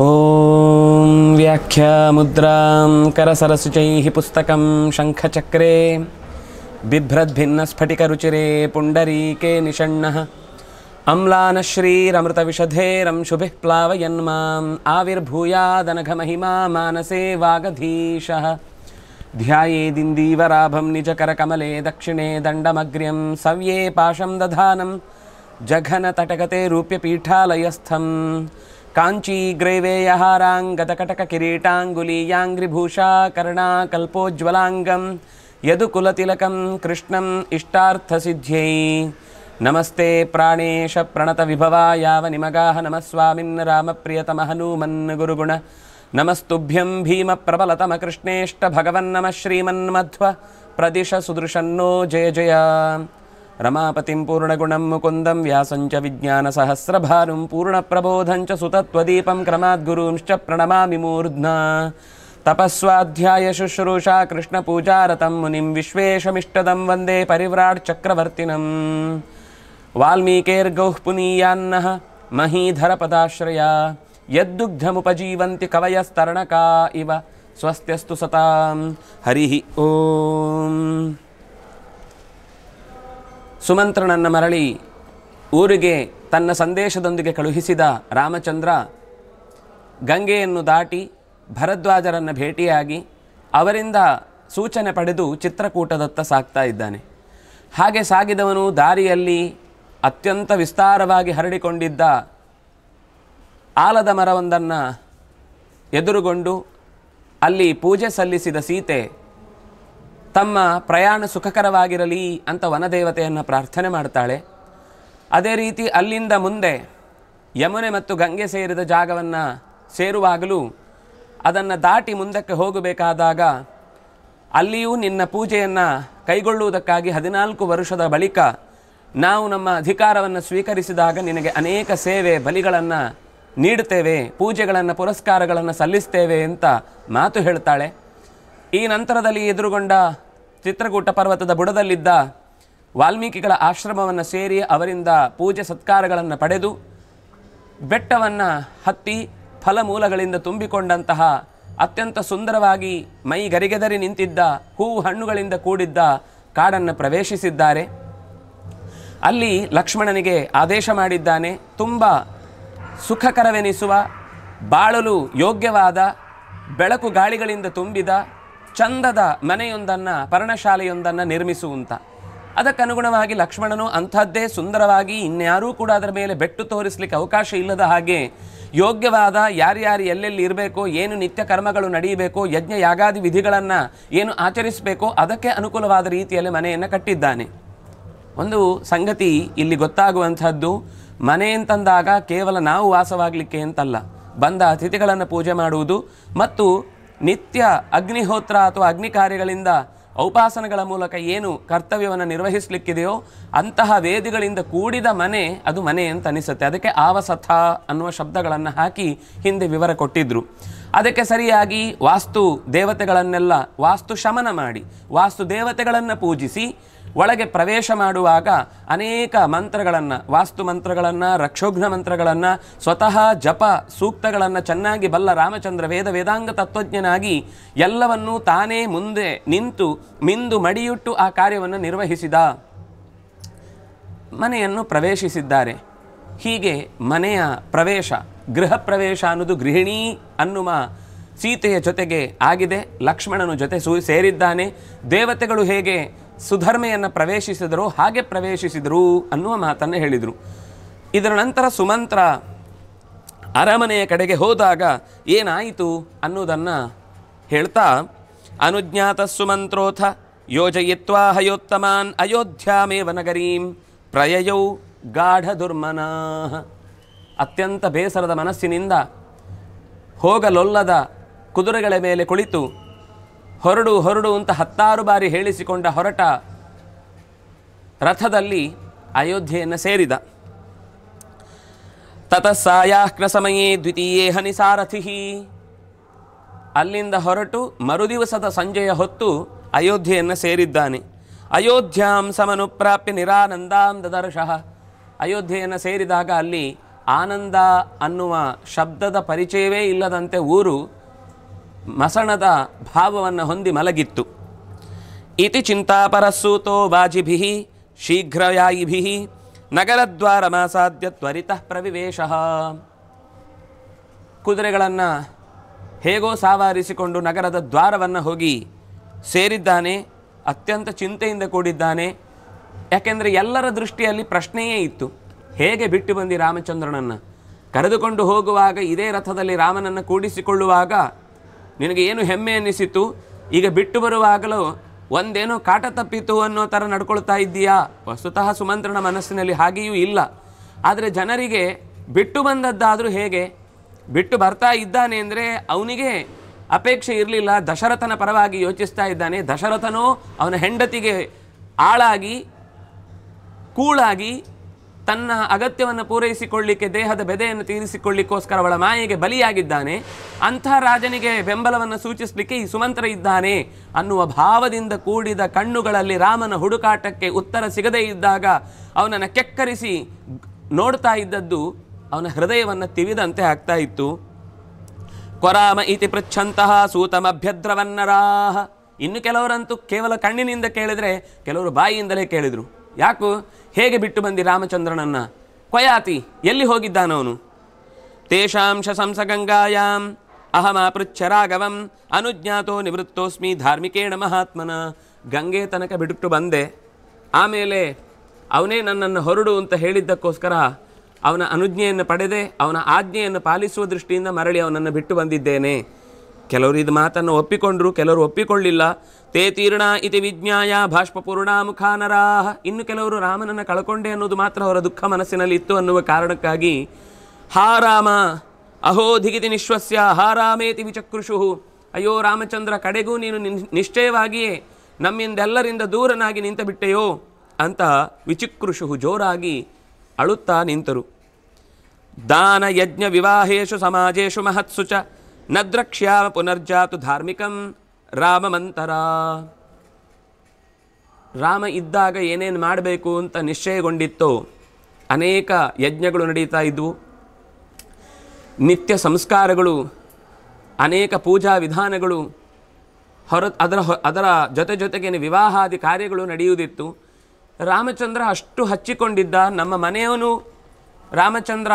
ॐ व्याख्यामुद्रां शंखचक्रे पुस्तकं शङ्खचक्रे बिभ्रद्भिन्नस्फटिकरुचिरे पुण्डरीके निषण्णः अम्लानश्रीरमृतविषधेरंशुभिः प्लावयन् माम् आविर्भूयादनघमहिमा मानसे वागधीशः ध्यायेदिन्दीवराभं निजकरकमले दक्षिणे दंडमग्र्यम सव्ये पाशं दधानम जघन जघनतटगते रूप्यपीठालयस्थम् काञ्चीग्रेवेयहाराङ्गतकटककिरीटाङ्गुलीयाङ्ग्रिभूषाकर्णाकल्पोज्ज्वलाङ्गं यदुकुलतिलकं कृष्णम् इष्टार्थसिद्ध्यै नमस्ते प्राणेशप्रणतविभवा नमः स्वामिन् रामप्रियतमहनूमन् गुरुगुण नमस्तुभ्यं भीमप्रबलतमकृष्णेष्टभगवन्नमः श्रीमन्मध्व प्रदिश सुदृशन्नो जय जय रमापतिं पूर्णगुणं मुकुन्दं व्यासञ्च विज्ञानसहस्रभारुं पूर्णप्रबोधं च सुतत्त्वदीपं प्रणमामि मूर्ध्ना तपस्वाध्यायशुश्रूषा कृष्णपूजारतं मुनिं विश्वेशमिष्टदं वन्दे परिव्राट् चक्रवर्तिनं वाल्मीकेर्गौः पुनीयान्नः महीधरपदाश्रया यद्दुग्धमुपजीवन्ति कवयस्तरणका इव स्वस्त्यस्तु सतां हरिः ॐ ಸುಮಂತ್ರನನ್ನು ಮರಳಿ ಊರಿಗೆ ತನ್ನ ಸಂದೇಶದೊಂದಿಗೆ ಕಳುಹಿಸಿದ ರಾಮಚಂದ್ರ ಗಂಗೆಯನ್ನು ದಾಟಿ ಭರದ್ವಾಜರನ್ನು ಭೇಟಿಯಾಗಿ ಅವರಿಂದ ಸೂಚನೆ ಪಡೆದು ಚಿತ್ರಕೂಟದತ್ತ ಸಾಕ್ತಾ ಇದ್ದಾನೆ ಹಾಗೆ ಸಾಗಿದವನು ದಾರಿಯಲ್ಲಿ ಅತ್ಯಂತ ವಿಸ್ತಾರವಾಗಿ ಹರಡಿಕೊಂಡಿದ್ದ ಆಲದ ಮರವೊಂದನ್ನು ಎದುರುಗೊಂಡು ಅಲ್ಲಿ ಪೂಜೆ ಸಲ್ಲಿಸಿದ ಸೀತೆ ತಮ್ಮ ಪ್ರಯಾಣ ಸುಖಕರವಾಗಿರಲಿ ಅಂತ ವನದೇವತೆಯನ್ನು ಪ್ರಾರ್ಥನೆ ಮಾಡ್ತಾಳೆ ಅದೇ ರೀತಿ ಅಲ್ಲಿಂದ ಮುಂದೆ ಯಮುನೆ ಮತ್ತು ಗಂಗೆ ಸೇರಿದ ಜಾಗವನ್ನು ಸೇರುವಾಗಲೂ ಅದನ್ನು ದಾಟಿ ಮುಂದಕ್ಕೆ ಹೋಗಬೇಕಾದಾಗ ಅಲ್ಲಿಯೂ ನಿನ್ನ ಪೂಜೆಯನ್ನು ಕೈಗೊಳ್ಳುವುದಕ್ಕಾಗಿ ಹದಿನಾಲ್ಕು ವರ್ಷದ ಬಳಿಕ ನಾವು ನಮ್ಮ ಅಧಿಕಾರವನ್ನು ಸ್ವೀಕರಿಸಿದಾಗ ನಿನಗೆ ಅನೇಕ ಸೇವೆ ಬಲಿಗಳನ್ನು ನೀಡುತ್ತೇವೆ ಪೂಜೆಗಳನ್ನು ಪುರಸ್ಕಾರಗಳನ್ನು ಸಲ್ಲಿಸ್ತೇವೆ ಅಂತ ಮಾತು ಹೇಳ್ತಾಳೆ ಈ ನಂತರದಲ್ಲಿ ಎದುರುಗೊಂಡ ಚಿತ್ರಕೂಟ ಪರ್ವತದ ಬುಡದಲ್ಲಿದ್ದ ವಾಲ್ಮೀಕಿಗಳ ಆಶ್ರಮವನ್ನು ಸೇರಿ ಅವರಿಂದ ಪೂಜೆ ಸತ್ಕಾರಗಳನ್ನು ಪಡೆದು ಬೆಟ್ಟವನ್ನು ಹತ್ತಿ ಫಲಮೂಲಗಳಿಂದ ತುಂಬಿಕೊಂಡಂತಹ ಅತ್ಯಂತ ಸುಂದರವಾಗಿ ಮೈ ಗರಿಗೆದರಿ ನಿಂತಿದ್ದ ಹೂವು ಹಣ್ಣುಗಳಿಂದ ಕೂಡಿದ್ದ ಕಾಡನ್ನು ಪ್ರವೇಶಿಸಿದ್ದಾರೆ ಅಲ್ಲಿ ಲಕ್ಷ್ಮಣನಿಗೆ ಆದೇಶ ಮಾಡಿದ್ದಾನೆ ತುಂಬ ಸುಖಕರವೆನಿಸುವ ಬಾಳಲು ಯೋಗ್ಯವಾದ ಬೆಳಕು ಗಾಳಿಗಳಿಂದ ತುಂಬಿದ ಚಂದದ ಮನೆಯೊಂದನ್ನು ಪರ್ಣಶಾಲೆಯೊಂದನ್ನು ನಿರ್ಮಿಸುವಂತ ಅದಕ್ಕನುಗುಣವಾಗಿ ಲಕ್ಷ್ಮಣನು ಅಂಥದ್ದೇ ಸುಂದರವಾಗಿ ಇನ್ಯಾರೂ ಕೂಡ ಅದರ ಮೇಲೆ ಬೆಟ್ಟು ತೋರಿಸಲಿಕ್ಕೆ ಅವಕಾಶ ಇಲ್ಲದ ಹಾಗೆ ಯೋಗ್ಯವಾದ ಯಾರ್ಯಾರು ಎಲ್ಲೆಲ್ಲಿ ಇರಬೇಕು ಏನು ನಿತ್ಯ ಕರ್ಮಗಳು ನಡೆಯಬೇಕೋ ಯಜ್ಞ ಯಾಗಾದಿ ವಿಧಿಗಳನ್ನು ಏನು ಆಚರಿಸಬೇಕೋ ಅದಕ್ಕೆ ಅನುಕೂಲವಾದ ರೀತಿಯಲ್ಲಿ ಮನೆಯನ್ನು ಕಟ್ಟಿದ್ದಾನೆ ಒಂದು ಸಂಗತಿ ಇಲ್ಲಿ ಗೊತ್ತಾಗುವಂಥದ್ದು ಮನೆ ಅಂತಂದಾಗ ಕೇವಲ ನಾವು ವಾಸವಾಗಲಿಕ್ಕೆ ಅಂತಲ್ಲ ಬಂದ ಅತಿಥಿಗಳನ್ನು ಪೂಜೆ ಮಾಡುವುದು ಮತ್ತು ನಿತ್ಯ ಅಗ್ನಿಹೋತ್ರ ಅಥವಾ ಅಗ್ನಿ ಕಾರ್ಯಗಳಿಂದ ಔಪಾಸನಗಳ ಮೂಲಕ ಏನು ಕರ್ತವ್ಯವನ್ನು ನಿರ್ವಹಿಸಲಿಕ್ಕಿದೆಯೋ ಅಂತಹ ವೇದಿಗಳಿಂದ ಕೂಡಿದ ಮನೆ ಅದು ಮನೆ ಅಂತ ಅನಿಸುತ್ತೆ ಅದಕ್ಕೆ ಆವಸಥ ಅನ್ನುವ ಶಬ್ದಗಳನ್ನು ಹಾಕಿ ಹಿಂದೆ ವಿವರ ಕೊಟ್ಟಿದ್ರು ಅದಕ್ಕೆ ಸರಿಯಾಗಿ ವಾಸ್ತು ದೇವತೆಗಳನ್ನೆಲ್ಲ ವಾಸ್ತು ಶಮನ ಮಾಡಿ ವಾಸ್ತು ದೇವತೆಗಳನ್ನು ಪೂಜಿಸಿ ಒಳಗೆ ಪ್ರವೇಶ ಮಾಡುವಾಗ ಅನೇಕ ಮಂತ್ರಗಳನ್ನು ವಾಸ್ತು ಮಂತ್ರಗಳನ್ನು ರಕ್ಷೋಘ್ನ ಮಂತ್ರಗಳನ್ನು ಸ್ವತಃ ಜಪ ಸೂಕ್ತಗಳನ್ನು ಚೆನ್ನಾಗಿ ಬಲ್ಲ ರಾಮಚಂದ್ರ ವೇದ ವೇದಾಂಗ ತತ್ವಜ್ಞನಾಗಿ ಎಲ್ಲವನ್ನೂ ತಾನೇ ಮುಂದೆ ನಿಂತು ಮಿಂದು ಮಡಿಯುಟ್ಟು ಆ ಕಾರ್ಯವನ್ನು ನಿರ್ವಹಿಸಿದ ಮನೆಯನ್ನು ಪ್ರವೇಶಿಸಿದ್ದಾರೆ ಹೀಗೆ ಮನೆಯ ಪ್ರವೇಶ ಗೃಹ ಪ್ರವೇಶ ಅನ್ನೋದು ಗೃಹಿಣಿ ಅನ್ನುವ ಸೀತೆಯ ಜೊತೆಗೆ ಆಗಿದೆ ಲಕ್ಷ್ಮಣನು ಜೊತೆ ಸೂ ಸೇರಿದ್ದಾನೆ ದೇವತೆಗಳು ಹೇಗೆ ಸುಧರ್ಮೆಯನ್ನು ಪ್ರವೇಶಿಸಿದರು ಹಾಗೆ ಪ್ರವೇಶಿಸಿದರು ಅನ್ನುವ ಮಾತನ್ನು ಹೇಳಿದರು ಇದರ ನಂತರ ಸುಮಂತ್ರ ಅರಮನೆಯ ಕಡೆಗೆ ಹೋದಾಗ ಏನಾಯಿತು ಅನ್ನುವುದನ್ನು ಹೇಳ್ತಾ ಅನುಜ್ಞಾತ ಸುಮಂತ್ರೋಥ ಯೋಜಯಿತ್ವ ಹಯೋತ್ತಮಾನ್ ಅಯೋಧ್ಯಾಮೇವ ನಗರೀಂ ಪ್ರಯಯೌ ದುರ್ಮನಾಹ ಅತ್ಯಂತ ಬೇಸರದ ಮನಸ್ಸಿನಿಂದ ಹೋಗಲೊಲ್ಲದ ಕುದುರೆಗಳ ಮೇಲೆ ಕುಳಿತು ಹೊರಡು ಹೊರಡು ಅಂತ ಹತ್ತಾರು ಬಾರಿ ಹೇಳಿಸಿಕೊಂಡ ಹೊರಟ ರಥದಲ್ಲಿ ಅಯೋಧ್ಯೆಯನ್ನು ಸೇರಿದ ತತಃಸಾಯಾಹ್ನ ಸಮಯೇ ದ್ವಿತೀಯೇ ಹನಿಸಾರಥಿ ಅಲ್ಲಿಂದ ಹೊರಟು ಮರುದಿವಸದ ಸಂಜೆಯ ಹೊತ್ತು ಅಯೋಧ್ಯೆಯನ್ನು ಸೇರಿದ್ದಾನೆ ಅಯೋಧ್ಯಾಂ ಸಮನುಪ್ರಾಪ್ಯ ನಿರಾನಂದಾಂ ದದರ್ಶಃ ಅಯೋಧ್ಯೆಯನ್ನು ಸೇರಿದಾಗ ಅಲ್ಲಿ ಆನಂದ ಅನ್ನುವ ಶಬ್ದದ ಪರಿಚಯವೇ ಇಲ್ಲದಂತೆ ಊರು ಮಸಣದ ಭಾವವನ್ನು ಹೊಂದಿ ಮಲಗಿತ್ತು ಇತಿ ಚಿಂತಾಪರಸೂತೋ ವಾಜಿಭಿ ಶೀಘ್ರಯಾಯಿಭಿ ನಗರದ್ವಾರ ಮಾಸಾಧ್ಯ ತ್ವರಿತ ಪ್ರವಿವೇಶ ಕುದುರೆಗಳನ್ನು ಹೇಗೋ ಸಾವಾರಿಸಿಕೊಂಡು ನಗರದ ದ್ವಾರವನ್ನು ಹೋಗಿ ಸೇರಿದ್ದಾನೆ ಅತ್ಯಂತ ಚಿಂತೆಯಿಂದ ಕೂಡಿದ್ದಾನೆ ಯಾಕೆಂದರೆ ಎಲ್ಲರ ದೃಷ್ಟಿಯಲ್ಲಿ ಪ್ರಶ್ನೆಯೇ ಇತ್ತು ಹೇಗೆ ಬಿಟ್ಟು ಬಂದಿ ರಾಮಚಂದ್ರನನ್ನು ಕರೆದುಕೊಂಡು ಹೋಗುವಾಗ ಇದೇ ರಥದಲ್ಲಿ ರಾಮನನ್ನು ಕೂಡಿಸಿಕೊಳ್ಳುವಾಗ ನಿನಗೆ ಏನು ಹೆಮ್ಮೆ ಅನ್ನಿಸಿತು ಈಗ ಬಿಟ್ಟು ಬರುವಾಗಲೂ ಒಂದೇನೋ ಕಾಟ ತಪ್ಪಿತು ಅನ್ನೋ ಥರ ನಡ್ಕೊಳ್ತಾ ಇದ್ದೀಯಾ ವಸ್ತುತಃ ಸುಮಂತ್ರನ ಮನಸ್ಸಿನಲ್ಲಿ ಹಾಗೆಯೂ ಇಲ್ಲ ಆದರೆ ಜನರಿಗೆ ಬಿಟ್ಟು ಬಂದದ್ದಾದರೂ ಹೇಗೆ ಬಿಟ್ಟು ಬರ್ತಾ ಇದ್ದಾನೆ ಅಂದರೆ ಅವನಿಗೆ ಅಪೇಕ್ಷೆ ಇರಲಿಲ್ಲ ದಶರಥನ ಪರವಾಗಿ ಯೋಚಿಸ್ತಾ ಇದ್ದಾನೆ ದಶರಥನೋ ಅವನ ಹೆಂಡತಿಗೆ ಆಳಾಗಿ ಕೂಳಾಗಿ ತನ್ನ ಅಗತ್ಯವನ್ನು ಪೂರೈಸಿಕೊಳ್ಳಿಕ್ಕೆ ದೇಹದ ಬೆದೆಯನ್ನು ತೀರಿಸಿಕೊಳ್ಳಿಕ್ಕೋಸ್ಕರ ಅವಳ ಮಾಯೆಗೆ ಬಲಿಯಾಗಿದ್ದಾನೆ ಅಂಥ ರಾಜನಿಗೆ ಬೆಂಬಲವನ್ನು ಸೂಚಿಸಲಿಕ್ಕೆ ಈ ಸುಮಂತ್ರ ಇದ್ದಾನೆ ಅನ್ನುವ ಭಾವದಿಂದ ಕೂಡಿದ ಕಣ್ಣುಗಳಲ್ಲಿ ರಾಮನ ಹುಡುಕಾಟಕ್ಕೆ ಉತ್ತರ ಸಿಗದೇ ಇದ್ದಾಗ ಅವನನ್ನು ಕೆಕ್ಕರಿಸಿ ನೋಡ್ತಾ ಇದ್ದದ್ದು ಅವನ ಹೃದಯವನ್ನು ತಿವಿದಂತೆ ಆಗ್ತಾ ಇತ್ತು ಕೊರಾಮ ಇತಿ ಪೃಚ್ಛಂತಹ ಸೂತಮಭ್ಯದ್ರವನ್ನರಾಹ ಇನ್ನು ಕೆಲವರಂತೂ ಕೇವಲ ಕಣ್ಣಿನಿಂದ ಕೇಳಿದರೆ ಕೆಲವರು ಬಾಯಿಯಿಂದಲೇ ಕೇಳಿದರು ಯಾಕು ಹೇಗೆ ಬಿಟ್ಟು ಬಂದಿ ರಾಮಚಂದ್ರನನ್ನು ಕೊಯಾತಿ ಎಲ್ಲಿ ಹೋಗಿದ್ದಾನವನು ತೇಷಾಂಶ ಸಂಸಗಂಗಾಯಾಂ ಅಹಮಾಪೃಚ್ಛ ರಾಘವಂ ಅನುಜ್ಞಾತೋ ನಿವೃತ್ತೋಸ್ಮಿ ಧಾರ್ಮಿಕೇಣ ಮಹಾತ್ಮನ ಗಂಗೆ ತನಕ ಬಿಟ್ಟು ಬಂದೆ ಆಮೇಲೆ ಅವನೇ ನನ್ನನ್ನು ಹೊರಡು ಅಂತ ಹೇಳಿದ್ದಕ್ಕೋಸ್ಕರ ಅವನ ಅನುಜ್ಞೆಯನ್ನು ಪಡೆದೆ ಅವನ ಆಜ್ಞೆಯನ್ನು ಪಾಲಿಸುವ ದೃಷ್ಟಿಯಿಂದ ಮರಳಿ ಅವನನ್ನು ಬಿಟ್ಟು ಬಂದಿದ್ದೇನೆ ಕೆಲವರು ಇದು ಮಾತನ್ನು ಒಪ್ಪಿಕೊಂಡರು ಕೆಲವರು ಒಪ್ಪಿಕೊಳ್ಳಿಲ್ಲ ತೇ ತೀರ್ಣ ಇತಿ ವಿಜ್ಞಾಯ ಭಾಷ್ಪಪೂರ್ಣ ಇನ್ನು ಕೆಲವರು ರಾಮನನ್ನು ಕಳ್ಕೊಂಡೆ ಅನ್ನೋದು ಮಾತ್ರ ಅವರ ದುಃಖ ಮನಸ್ಸಿನಲ್ಲಿ ಇತ್ತು ಅನ್ನುವ ಕಾರಣಕ್ಕಾಗಿ ಹಾ ರಾಮ ಅಹೋ ಧಿಗಿತಿ ನಿಶ್ವಸ್ಯ ಹಾ ರಾಮೇತಿ ವಿಚಕೃಷು ಅಯ್ಯೋ ರಾಮಚಂದ್ರ ಕಡೆಗೂ ನೀನು ನಿಶ್ಚಯವಾಗಿಯೇ ನಮ್ಮಿಂದೆಲ್ಲರಿಂದ ದೂರನಾಗಿ ನಿಂತ ಬಿಟ್ಟೆಯೋ ಅಂತ ವಿಚಿಕೃಷು ಜೋರಾಗಿ ಅಳುತ್ತಾ ನಿಂತರು ದಾನ ಯಜ್ಞ ವಿವಾಹೇಶು ಸಮಾಜೇಶು ಮಹತ್ಸುಚ ನದ್ರಕ್ಷ್ಯಾವ ಪುನರ್ಜಾತು ಧಾರ್ಮಿಕಂ ರಾಮಮಂತರ ರಾಮ ಇದ್ದಾಗ ಏನೇನು ಮಾಡಬೇಕು ಅಂತ ನಿಶ್ಚಯಗೊಂಡಿತ್ತು ಅನೇಕ ಯಜ್ಞಗಳು ನಡೀತಾ ಇದ್ವು ನಿತ್ಯ ಸಂಸ್ಕಾರಗಳು ಅನೇಕ ಪೂಜಾ ವಿಧಾನಗಳು ಹೊರ ಅದರ ಅದರ ಜೊತೆ ಜೊತೆಗೆ ವಿವಾಹಾದಿ ಕಾರ್ಯಗಳು ನಡೆಯುವುದಿತ್ತು ರಾಮಚಂದ್ರ ಅಷ್ಟು ಹಚ್ಚಿಕೊಂಡಿದ್ದ ನಮ್ಮ ಮನೆಯವನು ರಾಮಚಂದ್ರ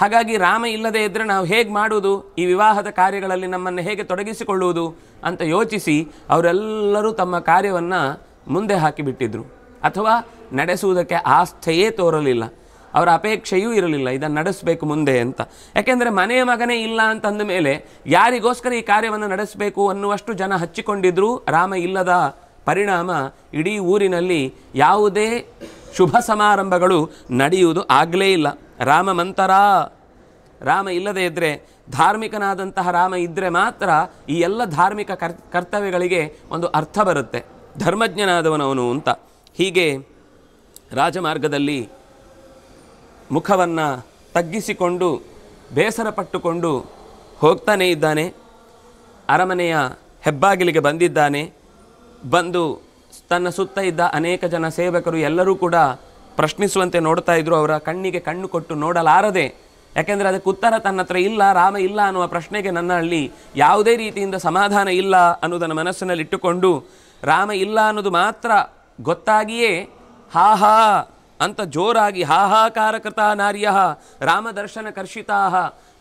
ಹಾಗಾಗಿ ರಾಮ ಇಲ್ಲದೇ ಇದ್ದರೆ ನಾವು ಹೇಗೆ ಮಾಡುವುದು ಈ ವಿವಾಹದ ಕಾರ್ಯಗಳಲ್ಲಿ ನಮ್ಮನ್ನು ಹೇಗೆ ತೊಡಗಿಸಿಕೊಳ್ಳುವುದು ಅಂತ ಯೋಚಿಸಿ ಅವರೆಲ್ಲರೂ ತಮ್ಮ ಕಾರ್ಯವನ್ನು ಮುಂದೆ ಹಾಕಿಬಿಟ್ಟಿದ್ರು ಅಥವಾ ನಡೆಸುವುದಕ್ಕೆ ಆಸ್ಥೆಯೇ ತೋರಲಿಲ್ಲ ಅವರ ಅಪೇಕ್ಷೆಯೂ ಇರಲಿಲ್ಲ ಇದನ್ನು ನಡೆಸಬೇಕು ಮುಂದೆ ಅಂತ ಯಾಕೆಂದರೆ ಮನೆಯ ಮಗನೇ ಇಲ್ಲ ಅಂತಂದ ಮೇಲೆ ಯಾರಿಗೋಸ್ಕರ ಈ ಕಾರ್ಯವನ್ನು ನಡೆಸಬೇಕು ಅನ್ನುವಷ್ಟು ಜನ ಹಚ್ಚಿಕೊಂಡಿದ್ದರೂ ರಾಮ ಇಲ್ಲದ ಪರಿಣಾಮ ಇಡೀ ಊರಿನಲ್ಲಿ ಯಾವುದೇ ಶುಭ ಸಮಾರಂಭಗಳು ನಡೆಯುವುದು ಆಗಲೇ ಇಲ್ಲ ರಾಮ ಮಂತರ ರಾಮ ಇಲ್ಲದೇ ಇದ್ದರೆ ಧಾರ್ಮಿಕನಾದಂತಹ ರಾಮ ಇದ್ದರೆ ಮಾತ್ರ ಈ ಎಲ್ಲ ಧಾರ್ಮಿಕ ಕರ್ತವ್ಯಗಳಿಗೆ ಒಂದು ಅರ್ಥ ಬರುತ್ತೆ ಧರ್ಮಜ್ಞನಾದವನವನು ಅಂತ ಹೀಗೆ ರಾಜಮಾರ್ಗದಲ್ಲಿ ಮುಖವನ್ನು ತಗ್ಗಿಸಿಕೊಂಡು ಬೇಸರ ಪಟ್ಟುಕೊಂಡು ಹೋಗ್ತಾನೇ ಇದ್ದಾನೆ ಅರಮನೆಯ ಹೆಬ್ಬಾಗಿಲಿಗೆ ಬಂದಿದ್ದಾನೆ ಬಂದು ತನ್ನ ಸುತ್ತ ಇದ್ದ ಅನೇಕ ಜನ ಸೇವಕರು ಎಲ್ಲರೂ ಕೂಡ ಪ್ರಶ್ನಿಸುವಂತೆ ನೋಡ್ತಾ ಇದ್ರು ಅವರ ಕಣ್ಣಿಗೆ ಕಣ್ಣು ಕೊಟ್ಟು ನೋಡಲಾರದೆ ಯಾಕೆಂದರೆ ಅದಕ್ಕೆ ಉತ್ತರ ತನ್ನ ಹತ್ರ ಇಲ್ಲ ರಾಮ ಇಲ್ಲ ಅನ್ನುವ ಪ್ರಶ್ನೆಗೆ ನನ್ನಲ್ಲಿ ಯಾವುದೇ ರೀತಿಯಿಂದ ಸಮಾಧಾನ ಇಲ್ಲ ಅನ್ನೋದನ್ನು ಮನಸ್ಸಿನಲ್ಲಿ ಇಟ್ಟುಕೊಂಡು ರಾಮ ಇಲ್ಲ ಅನ್ನೋದು ಮಾತ್ರ ಗೊತ್ತಾಗಿಯೇ ಹಾ ಹಾ ಅಂತ ಜೋರಾಗಿ ಹಾಹಾಕಾರಕೃತ ನಾರ್ಯ ರಾಮದರ್ಶನ ಕರ್ಷಿತಾ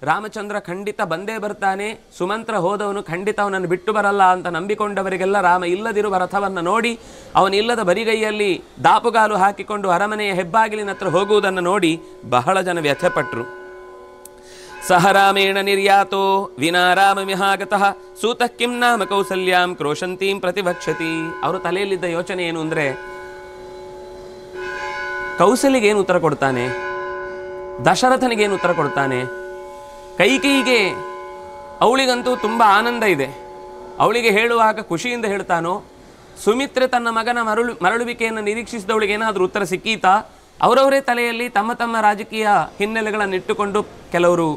ರಾಮಚಂದ್ರ ಖಂಡಿತ ಬಂದೇ ಬರ್ತಾನೆ ಸುಮಂತ್ರ ಹೋದವನು ಖಂಡಿತ ಅವನನ್ನು ಬಿಟ್ಟು ಬರಲ್ಲ ಅಂತ ನಂಬಿಕೊಂಡವರಿಗೆಲ್ಲ ರಾಮ ಇಲ್ಲದಿರುವ ರಥವನ್ನು ನೋಡಿ ಅವನಿಲ್ಲದ ಬರಿಗೈಯಲ್ಲಿ ದಾಪುಗಾಲು ಹಾಕಿಕೊಂಡು ಅರಮನೆಯ ಹೆಬ್ಬಾಗಿಲಿನ ಹತ್ರ ಹೋಗುವುದನ್ನು ನೋಡಿ ಬಹಳ ಜನ ವ್ಯಥಪಟ್ರು ಸಹ ರಾಮೇಣ ನಿರ್ಯಾತೋ ವಿನಾ ರಾಮ ಮಿಹಾಗತಃ ಸೂತ ಕಿಂ ನಾಮ ಕೌಸಲ್ಯಾಂ ಕ್ರೋಶಂತೀಂ ಪ್ರತಿಭಕ್ಷತಿ ಅವರು ತಲೆಯಲ್ಲಿದ್ದ ಯೋಚನೆ ಏನು ಅಂದರೆ ಕೌಸಲಿಗೇನು ಉತ್ತರ ಕೊಡ್ತಾನೆ ದಶರಥನಿಗೇನು ಉತ್ತರ ಕೊಡ್ತಾನೆ ಕೈಕೈಗೆ ಅವಳಿಗಂತೂ ತುಂಬ ಆನಂದ ಇದೆ ಅವಳಿಗೆ ಹೇಳುವಾಗ ಖುಷಿಯಿಂದ ಹೇಳ್ತಾನೋ ಸುಮಿತ್ರೆ ತನ್ನ ಮಗನ ಮರಳು ಮರಳುವಿಕೆಯನ್ನು ನಿರೀಕ್ಷಿಸಿದವಳಿಗೆ ಏನಾದರೂ ಉತ್ತರ ಸಿಕ್ಕೀತಾ ಅವರವರೇ ತಲೆಯಲ್ಲಿ ತಮ್ಮ ತಮ್ಮ ರಾಜಕೀಯ ಹಿನ್ನೆಲೆಗಳನ್ನು ಇಟ್ಟುಕೊಂಡು ಕೆಲವರು